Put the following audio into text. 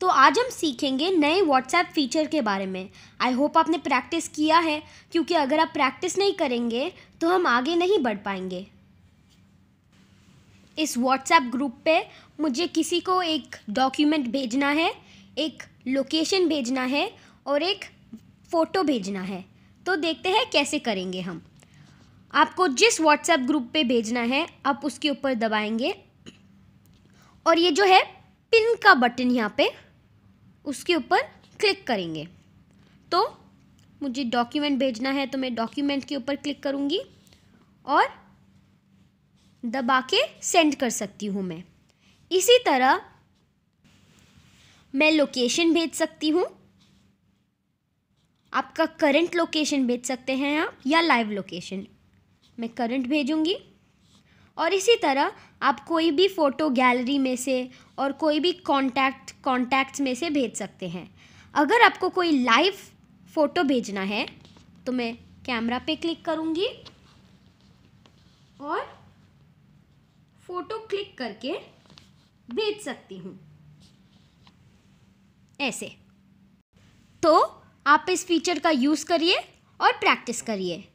तो आज हम सीखेंगे नए व्हाट्सएप फीचर के बारे में आई होप आपने प्रैक्टिस किया है क्योंकि अगर आप प्रैक्टिस नहीं करेंगे तो हम आगे नहीं बढ़ पाएंगे इस व्हाट्सएप ग्रुप पे मुझे किसी को एक डॉक्यूमेंट भेजना है एक लोकेशन भेजना है और एक फ़ोटो भेजना है तो देखते हैं कैसे करेंगे हम आपको जिस व्हाट्सएप ग्रुप पे भेजना है आप उसके ऊपर दबाएंगे और ये जो है पिन का बटन यहाँ पे उसके ऊपर क्लिक करेंगे तो मुझे डॉक्यूमेंट भेजना है तो मैं डॉक्यूमेंट के ऊपर क्लिक करूँगी और दबा के सेंड कर सकती हूँ मैं इसी तरह मैं लोकेशन भेज सकती हूँ आपका करंट लोकेशन भेज सकते हैं आप या लाइव लोकेशन मैं करंट भेजूँगी और इसी तरह आप कोई भी फ़ोटो गैलरी में से और कोई भी कॉन्टैक्ट कॉन्टैक्ट्स में से भेज सकते हैं अगर आपको कोई लाइव फ़ोटो भेजना है तो मैं कैमरा पे क्लिक करूँगी और फ़ोटो क्लिक करके भेज सकती हूँ ऐसे तो आप इस फीचर का यूज़ करिए और प्रैक्टिस करिए